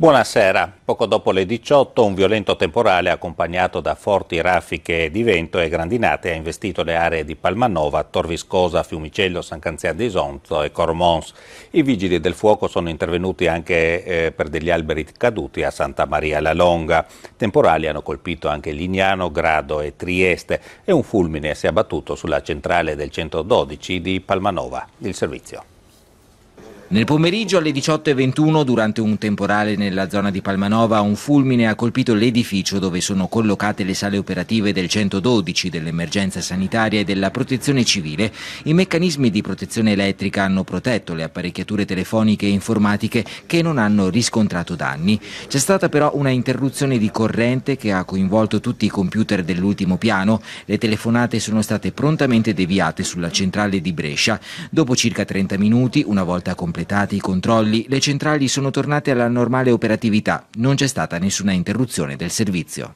Buonasera. Poco dopo le 18 un violento temporale accompagnato da forti raffiche di vento e grandinate ha investito le aree di Palmanova, Torviscosa, Fiumicello, San Canzian di Isonzo e Cormons. I vigili del fuoco sono intervenuti anche eh, per degli alberi caduti a Santa Maria la Longa. Temporali hanno colpito anche Lignano, Grado e Trieste e un fulmine si è abbattuto sulla centrale del 112 di Palmanova. Il servizio. Nel pomeriggio alle 18.21, durante un temporale nella zona di Palmanova, un fulmine ha colpito l'edificio dove sono collocate le sale operative del 112, dell'emergenza sanitaria e della protezione civile. I meccanismi di protezione elettrica hanno protetto le apparecchiature telefoniche e informatiche che non hanno riscontrato danni. C'è stata però una interruzione di corrente che ha coinvolto tutti i computer dell'ultimo piano. Le telefonate sono state prontamente deviate sulla centrale di Brescia. Dopo circa 30 minuti, una volta volta completati i controlli, le centrali sono tornate alla normale operatività, non c'è stata nessuna interruzione del servizio.